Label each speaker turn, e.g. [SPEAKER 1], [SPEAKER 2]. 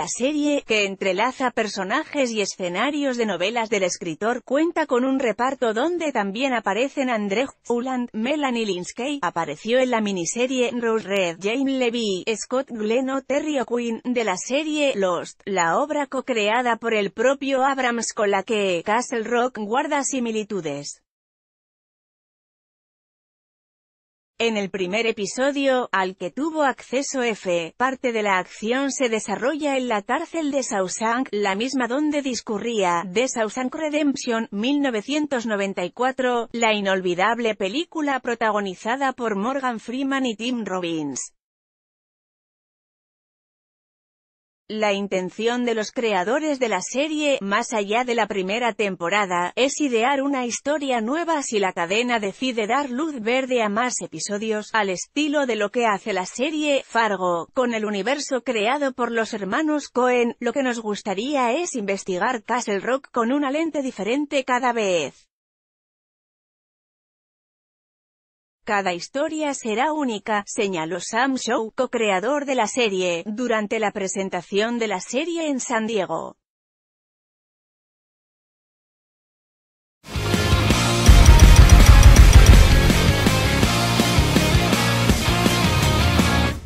[SPEAKER 1] La serie, que entrelaza personajes y escenarios de novelas del escritor, cuenta con un reparto donde también aparecen André Huland, Melanie Linsky, apareció en la miniserie Rose Red, Jane Levy, Scott Glenn o Terry O'Quinn, de la serie Lost, la obra co-creada por el propio Abrams con la que Castle Rock guarda similitudes. En el primer episodio, al que tuvo acceso F, parte de la acción se desarrolla en la cárcel de Shawshank, la misma donde discurría, The Redemption, 1994, la inolvidable película protagonizada por Morgan Freeman y Tim Robbins. La intención de los creadores de la serie, más allá de la primera temporada, es idear una historia nueva si la cadena decide dar luz verde a más episodios, al estilo de lo que hace la serie Fargo, con el universo creado por los hermanos Cohen, lo que nos gustaría es investigar Castle Rock con una lente diferente cada vez. Cada historia será única, señaló Sam Show, co-creador de la serie, durante la presentación de la serie en San Diego.